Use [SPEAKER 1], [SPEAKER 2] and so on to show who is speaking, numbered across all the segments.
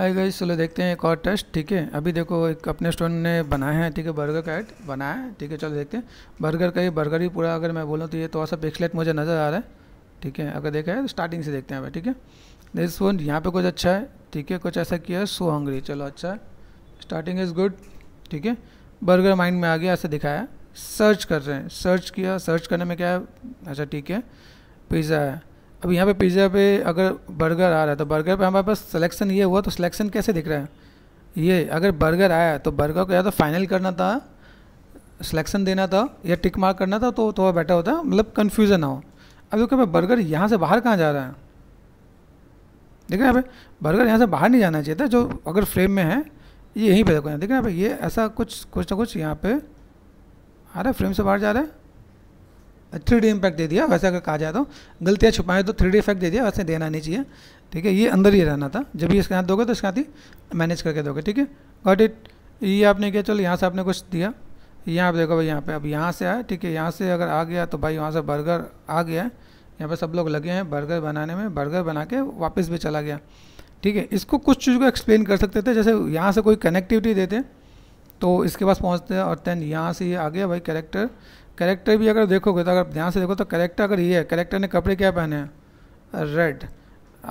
[SPEAKER 1] आई गई चलो देखते हैं एक और टेस्ट ठीक है अभी देखो एक अपने स्टोन ने बनाया है ठीक है बर्गर का एड बनाया है ठीक है चलो देखते हैं बर्गर का ये बर्गर ही पूरा अगर मैं बोलूँ तो ये थोड़ा सा पिक्सलेट मुझे नज़र आ रहा है ठीक है अगर देखा है तो स्टार्टिंग से देखते हैं अब ठीक है दिस वन यहाँ पर कुछ अच्छा है ठीक है कुछ ऐसा किया है सो हंग्री चलो अच्छा है स्टार्टिंग इज़ गुड ठीक है बर्गर माइंड में आ गया ऐसे दिखाया सर्च कर रहे हैं सर्च किया सर्च करने में क्या है अच्छा ठीक है पिज़्ज़ा है अब यहाँ पे पिज़्ज़ा पे अगर बर्गर आ रहा है तो बर्गर पे हमारे पास सिलेक्शन ये हुआ तो सिलेक्शन कैसे दिख रहा है ये अगर बर्गर आया तो बर्गर को या तो फाइनल करना था सिलेक्शन देना था या टिक मार्क करना था तो थोड़ा बेटर होता मतलब कन्फ्यूज़न ना हो अब देखो भाई बर्गर यहाँ से बाहर कहाँ जा रहा है देखें यहाँ बर्गर यहाँ से बाहर नहीं जाना चाहिए था जो अगर फ्रेम में है ये यहीं पर देखो यहाँ देखना ये ऐसा कुछ कुछ ना कुछ यहाँ पर आ रहा है फ्रेम से बाहर जा रहा है थ्री डी इम्पैक्ट दे दिया वैसे अगर कहा जाए तो गलतियाँ छुपाएं तो थ्री डी इफेक्ट दे दिया वैसे देना नहीं चाहिए ठीक है ये अंदर ही रहना था जब भी इसके हाथ दोगे तो इसके हाथ ही मैनेज करके दोगे ठीक है गॉट इट ये आपने किया चलो यहाँ से आपने कुछ दिया यहाँ आप देखो भाई यहाँ पे अब यहाँ से आए ठीक है यहाँ से अगर आ गया तो भाई वहाँ से बर्गर आ गया यहाँ पे सब लोग लगे हैं बर्गर बनाने में बर्गर बना के वापस भी चला गया ठीक है इसको कुछ चीज़ को एक्सप्लेन कर सकते थे जैसे यहाँ से कोई कनेक्टिविटी देते तो इसके पास पहुँचते और दैन यहाँ से ये आ गया भाई करेक्टर करेक्टर भी अगर देखोगे तो अगर ध्यान से देखो तो करेक्टर अगर ये है कैरेक्टर ने कपड़े क्या पहने हैं रेड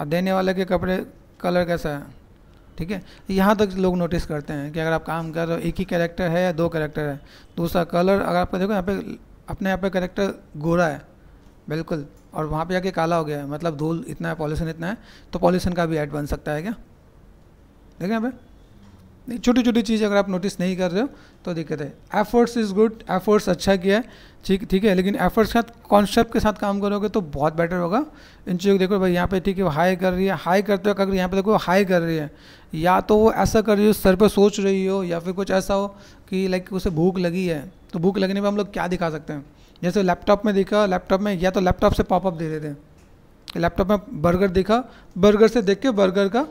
[SPEAKER 1] देने वाले के कपड़े कलर कैसा है ठीक है यहाँ तक लोग नोटिस करते हैं कि अगर आप काम कर रहे हो एक ही करेक्टर है या दो करेक्टर है दूसरा कलर अगर आपका देखो यहाँ पे अपने यहाँ पे करेक्टर गोरा है बिल्कुल और वहाँ पे जाके काला हो गया है मतलब धूल इतना है पॉल्यूशन इतना है तो पॉल्यूशन का भी ऐड बन सकता है क्या देखें यहाँ पर छोटी छोटी चीज़ अगर आप नोटिस नहीं कर रहे हो तो दिक्कत है एफर्ट्स इज़ गुड एफर्ट्स अच्छा किया है ठीक ठीक है लेकिन एफर्ट्स के साथ कॉन्सेप्ट के साथ काम करोगे तो बहुत बेटर होगा इन चीज़ों को देखो भाई यहाँ पे ठीक है वो हाई कर रही है हाई करते वक्त अगर यहाँ पे देखो हाई कर रही है या तो वो ऐसा कर रही हो सर पर सोच रही हो या फिर कुछ ऐसा हो कि लाइक उसे भूख लगी है तो भूख लगने पर हम लोग क्या दिखा सकते हैं जैसे लैपटॉप में दिखा लैपटॉप में या तो लैपटॉप से पॉपअप दे देते हैं लैपटॉप में बर्गर देखा बर्गर से देख के बर्गर का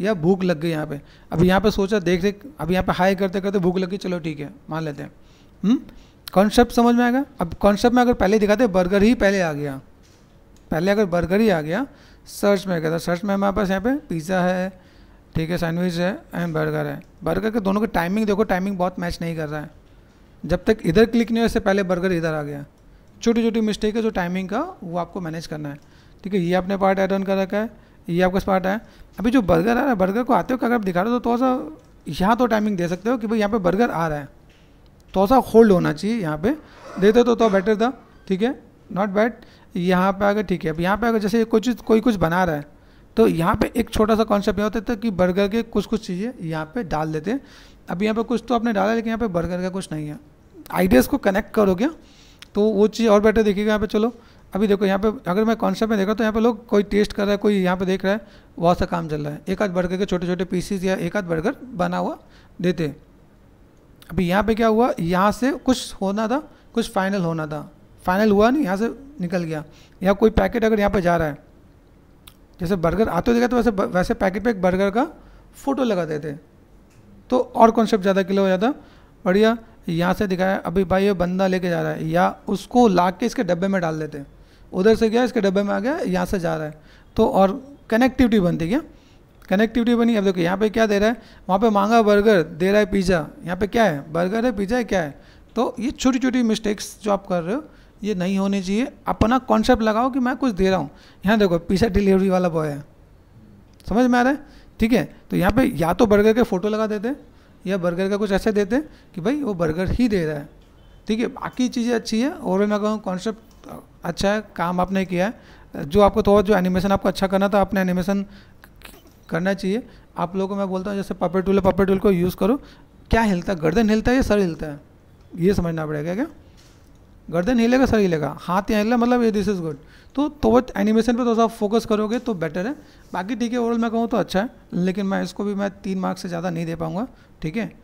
[SPEAKER 1] या भूख लग गई यहाँ पे अब यहाँ पे सोचा देख देख अब यहाँ पे हाई करते करते भूख लग गई चलो ठीक है मान लेते हैं कॉन्सेप्ट हम्म? समझ में आएगा अब कॉन्सेप्ट में अगर पहले दिखाते बर्गर ही पहले आ गया पहले अगर बर्गर ही आ गया सर्च में कहता था सर्च में हमारे पास यहाँ पे पिज़्ज़ा है ठीक है सैंडविच है एंड बर्गर है बर्गर के दोनों के टाइमिंग देखो टाइमिंग बहुत मैच नहीं कर रहा है जब तक इधर क्लिक नहीं हो इससे पहले बर्गर इधर आ गया छोटी छोटी मिस्टेक है जो टाइमिंग का वो आपको मैनेज करना है ठीक है ये आपने पार्ट एड ऑन कर रखा है ये आपका स्पार्ट है अभी जो बर्गर आ रहा है बर्गर को आते हो अगर आप दिखा रहे हो तो थोड़ा सा यहाँ तो टाइमिंग दे सकते हो कि भाई यहाँ पे बर्गर आ रहा है थोड़ा सा होल्ड होना चाहिए यहाँ पे देते तो तो बेटर था ठीक है नॉट बैड यहाँ पे अगर ठीक है अब यहाँ पे अगर जैसे कोई चीज़ कोई कुछ बना रहा है तो यहाँ पे एक छोटा सा कॉन्सेप्ट यह होता था कि बर्गर के कुछ कुछ चीज़ें यहाँ पे डाल देते अभी अब यहाँ पे कुछ तो आपने डाला लेकिन यहाँ पे बर्गर का कुछ नहीं है आइडियाज़ को कनेक्ट करोगे तो वो चीज़ और बेटर देखिएगा यहाँ पे चलो अभी देखो यहाँ पे अगर मैं कॉन्सेप्ट में देखा तो यहाँ पे लोग कोई टेस्ट कर रहा है कोई यहाँ पे देख रहा है बहुत सा काम चल रहा है एक आध बर्गर के छोटे छोटे पीसीज या एक आध बर्गर बना हुआ देते अभी यहाँ पे क्या हुआ यहाँ से कुछ होना था कुछ फाइनल होना था फाइनल हुआ नहीं यहाँ से निकल गया या कोई पैकेट अगर यहाँ पर जा रहा है जैसे बर्गर आते देखा तो वैसे वैसे पैकेट पर एक बर्गर का फ़ोटो लगा देते तो और कॉन्सेप्ट ज़्यादा क्लियर हो जाता बढ़िया यहाँ से दिखाया अभी भाई ये बंदा लेके जा रहा है या उसको ला के इसके डब्बे में डाल देते हैं उधर से गया इसके डब्बे में आ गया यहाँ से जा रहा है तो और कनेक्टिविटी बनती क्या कनेक्टिविटी बनी अब देखो यहाँ पे क्या दे रहा है वहाँ पे मांगा बर्गर दे रहा है पिज़्ज़ा यहाँ पे क्या है बर्गर है पिज़्ज़ा है क्या है तो ये छोटी छोटी मिस्टेक्स जो आप कर रहे हो ये नहीं होनी चाहिए अपना कॉन्सेप्ट लगाओ कि मैं कुछ दे रहा हूँ यहाँ देखो पिज़्ज़ा डिलीवरी वाला बॉय है समझ में आ रहा है ठीक है तो यहाँ पर या तो बर्गर के फ़ोटो लगा देते या बर्गर का कुछ ऐसे देते कि भाई वो बर्गर ही दे रहा है ठीक है बाकी चीज़ें अच्छी है और मैं कहूँ कॉन्सेप्ट अच्छा है काम आपने किया है जो आपको थोड़ा जो एनिमेशन आपको अच्छा करना था आपने एनिमेशन करना चाहिए आप लोगों को मैं बोलता हूँ जैसे पपे टूल है पपे टूल को यूज़ करो क्या हिलता है गर्दन हिलता है या सर हिलता है ये समझना पड़ेगा क्या गर्दन हिलेगा सर हिलेगा हाथ यहाँ हिलेगा मतलब ये दिस इज़ गुड तो तो एनिमेशन पे थोड़ा सा फोकस करोगे तो बेटर है बाकी ठीक है ओवरऑल मैं कहूँ तो अच्छा है लेकिन मैं इसको भी मैं तीन मार्क्स से ज़्यादा नहीं दे पाऊँगा ठीक है